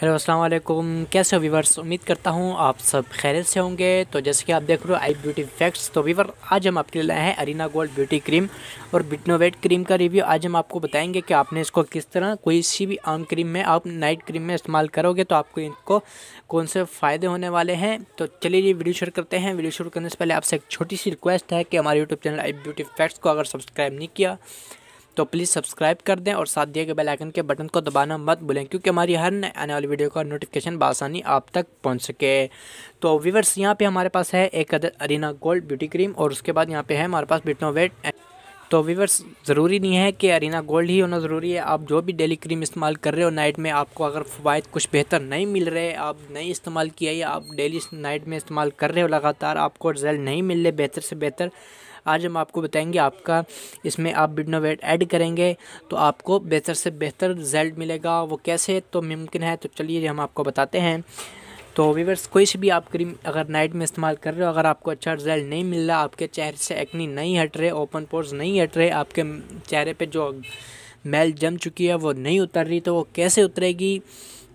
hello अस्सलाम वालेकुम कैसे हो वीवर्स उम्मीद करता हूँ आप सब खैरियत से होंगे तो जैसे कि आप देख रहे हो आई ब्यूटी फैक्ट्स तो वीवर आज हम आपके लिए लाए हैं अरीना गोल्ड ब्यूटी क्रीम और बिटनोवेट क्रीम का रिव्यू आज हम आपको बताएंगे कि आपने इसको किस तरह कोई सी भी आम क्रीम में आप नाइट क्रीम में इस्तेमाल करोगे तो आपको इनको कौन से फ़ायदे होने वाले हैं तो चलिए ये वीडियो शुरू करते हैं वीडियो शुरू करने से पहले आपसे एक छोटी सी रिक्वेस्ट है कि हमारे YouTube channel I Beauty Facts को अगर सब्सक्राइब नहीं किया तो प्लीज़ सब्सक्राइब कर दें और साथ दिए गए बेलाइकन के बटन को दबाना मत भूलें क्योंकि हमारी हर आने वाली वीडियो का नोटिफिकेशन बसानी आप तक पहुँच सके तो व्यूवर्स यहाँ पर हमारे पास है एक other Arena Gold beauty cream और उसके बाद यहाँ पर है हमारे पास बिटनो वेट तो वीवर्स ज़रूरी नहीं है कि अरीना गोल्ड ही होना ज़रूरी है आप जो भी डेली क्रीम इस्तेमाल कर रहे हो नाइट में आपको अगर फ़वाद कुछ बेहतर नहीं मिल रहे आप नहीं इस्तेमाल किया या आप डेली नाइट में इस्तेमाल कर रहे हो लगातार आपको रिजल्ट नहीं मिल रहे बेहतर से बेहतर आज हम आपको बताएंगे आपका इसमें आप बिडनोवेट ऐड करेंगे तो आपको बेहतर से बेहतर रिजल्ट मिलेगा वो कैसे तो मुमकिन है तो चलिए हम आपको बताते हैं तो वीवर्स कोई भी आप क्रीम अगर नाइट में इस्तेमाल कर रहे हो अगर आपको अच्छा रिजल्ट नहीं मिल रहा आपके चेहरे से एक्नी नहीं हट रहे ओपन पोर्स नहीं हट रहे आपके चेहरे पे जो मैल जम चुकी है वो नहीं उतर रही तो वो कैसे उतरेगी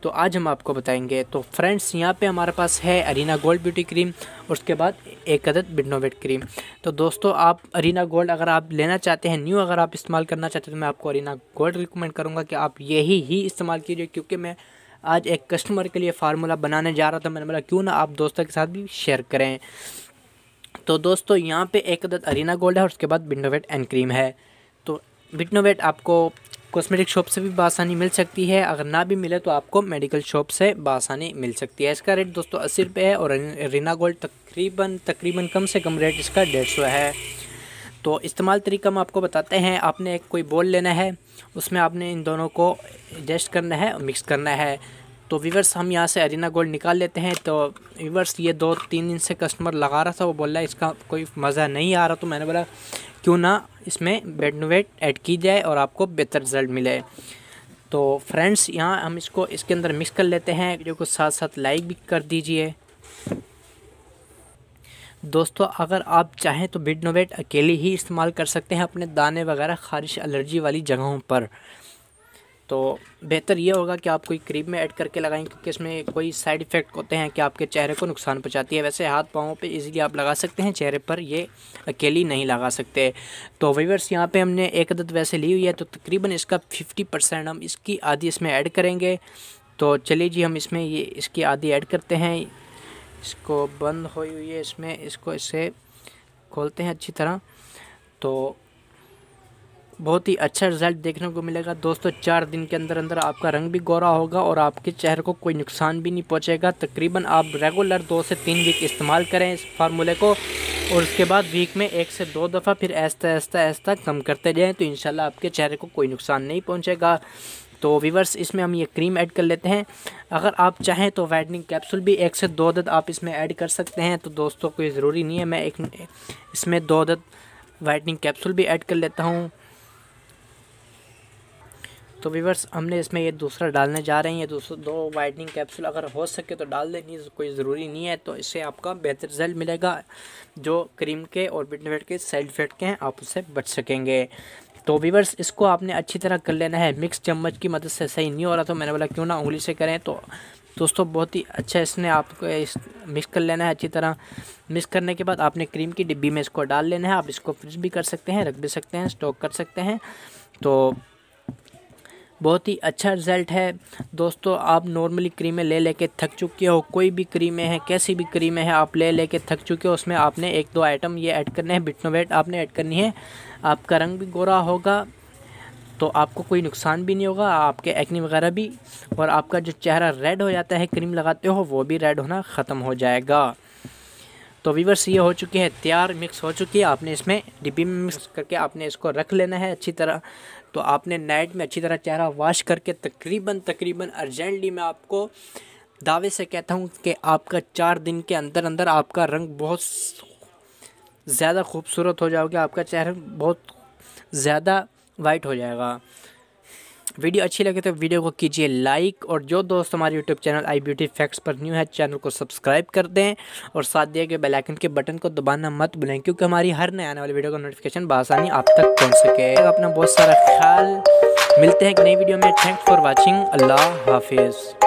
तो आज हम आपको बताएंगे तो फ्रेंड्स यहाँ पे हमारे पास है अरीना गोल्ड ब्यूटी क्रीम उसके बाद एक अदद बिडनोवेट क्रीम तो दोस्तों आप अरीना गोल्ड अगर आप लेना चाहते हैं न्यू अगर आप इस्तेमाल करना चाहते हैं तो मैं आपको अरीना गोल्ड रिकमेंड करूँगा कि आप यही ही इस्तेमाल कीजिए क्योंकि मैं आज एक कस्टमर के लिए फार्मूला बनाने जा रहा था मैंने बोला क्यों ना आप दोस्तों के साथ भी शेयर करें तो दोस्तों यहाँ पे एक अदद अरीना गोल्ड है और उसके बाद बिडनोवेट एंड क्रीम है तो बिटनोवेट आपको कॉस्मेटिक शॉप से भी बासानी मिल सकती है अगर ना भी मिले तो आपको मेडिकल शॉप से बासानी मिल सकती है इसका रेट दोस्तों अस्सी रुपये है और रीना गोल्ड तकरीबन तकरीबन कम से कम रेट इसका डेढ़ सौ है तो इस्तेमाल तरीका हम आपको बताते हैं आपने एक कोई बॉल लेना है उसमें आपने इन दोनों को एडजस्ट करना है और मिक्स करना है तो वीवर्स हम यहाँ से अरीना गोल्ड निकाल लेते हैं तो वीवर्स ये दो तीन दिन से कस्टमर लगा रहा था वो बोल रहा है इसका कोई मज़ा नहीं आ रहा तो मैंने बोला क्यों ना इसमें बेडनोवेट ऐड की जाए और आपको बेहतर रिजल्ट मिले तो फ्रेंड्स यहाँ हम इसको इसके अंदर मिक्स कर लेते हैं वीडियो को साथ साथ लाइक भी कर दीजिए दोस्तों अगर आप चाहें तो बिडनोवेट अकेले ही इस्तेमाल कर सकते हैं अपने दाने वगैरह खारिश एलर्जी वाली जगहों पर तो बेहतर ये होगा कि आप कोई क्रीम में ऐड करके लगाएं क्योंकि इसमें कोई साइड इफ़ेक्ट होते हैं कि आपके चेहरे को नुकसान पहुंचाती है वैसे हाथ पाँव पे इजीली आप लगा सकते हैं चेहरे पर ये अकेली नहीं लगा सकते तो वीवर्स यहाँ पे हमने एक अदद वैसे ली हुई है तो तकरीबन इसका फिफ्टी परसेंट हम इसकी आधी इसमें ऐड करेंगे तो चलिए जी हम इसमें ये इसकी आधी ऐड करते हैं इसको बंद हुई हुई है इसमें इसको इसे खोलते हैं अच्छी तरह तो बहुत ही अच्छा रिजल्ट देखने को मिलेगा दोस्तों चार दिन के अंदर अंदर आपका रंग भी गोरा होगा और आपके चेहरे को कोई नुकसान भी नहीं पहुंचेगा तकरीबन आप रेगुलर दो से तीन वीक इस्तेमाल करें इस फार्मूले को और उसके बाद वीक में एक से दो दफ़ा फिर ऐसा ऐसा ऐसा कम करते जाएँ तो इन आपके चेहरे को कोई नुकसान नहीं पहुँचेगा तो वीवर्स इसमें हम ये क्रीम ऐड कर लेते हैं अगर आप चाहें तो वाइटनिंग कैप्सूल भी एक से दो दद आप इसमें ऐड कर सकते हैं तो दोस्तों कोई ज़रूरी नहीं है मैं एक इसमें दो दद वाइटनिंग कैप्सूल भी ऐड कर लेता हूँ तो वीवर्स हमने इसमें ये दूसरा डालने जा रहे हैं ये दूसरा दो वाइटनिंग कैप्सूल अगर हो सके तो डाल देनी तो कोई ज़रूरी नहीं है तो इससे आपका बेहतर रिजल्ट मिलेगा जो क्रीम के और बिटवेट के साइड इफेक्ट के हैं आप उससे बच सकेंगे तो वीवर्स इसको आपने अच्छी तरह कर लेना है मिक्स चम्मच की मदद से सही नहीं हो रहा तो मैंने बोला क्यों ना उंगली से करें तो दोस्तों बहुत ही अच्छा इसने आपको इस मिक्स कर लेना है अच्छी तरह मिक्स करने के बाद आपने क्रीम की डिब्बी में इसको डाल लेना है आप इसको फ्रिज भी कर सकते हैं रख भी सकते हैं स्टॉक कर सकते हैं तो बहुत ही अच्छा रिज़ल्ट है दोस्तों आप नॉर्मली क्रीमें ले लेके थक चुके हो कोई भी क्रीमें हैं कैसी भी क्रीमें हैं आप ले लेके थक चुके हो उसमें आपने एक दो आइटम ये ऐड करने हैं बिटनोवेट आपने ऐड करनी है आपका रंग भी गोरा होगा तो आपको कोई नुकसान भी नहीं होगा आपके एक्ने वगैरह भी और आपका जो चेहरा रेड हो जाता है क्रीम लगाते हो वो भी रेड होना ख़त्म हो जाएगा तो वीवर्स ये हो चुकी है तैयार मिक्स हो चुकी है आपने इसमें डिब्बी में मिक्स करके आपने इसको रख लेना है अच्छी तरह तो आपने नाइट में अच्छी तरह चेहरा वॉश करके तकरीबन तकरीबन अर्जेंटली मैं आपको दावे से कहता हूँ कि आपका चार दिन के अंदर अंदर आपका रंग बहुत ज़्यादा खूबसूरत हो जाओगे आपका चेहरा बहुत ज़्यादा वाइट हो जाएगा वीडियो अच्छी लगे तो वीडियो को कीजिए लाइक और जो दोस्त हमारे YouTube channel I Beauty Facts पर न्यू है चैनल को सब्सक्राइब कर दें और साथ दिए गए बेलाइकन के बटन को दबाना मत भूलें क्योंकि हमारी हर नए आने वाली वीडियो का नोटिफिकेशन बसानी आप तक पहुँच सके तो अपना बहुत सारा ख्याल मिलते हैं एक नई वीडियो में थैंक्स फॉर वॉचिंग अल्लाह हाफिज़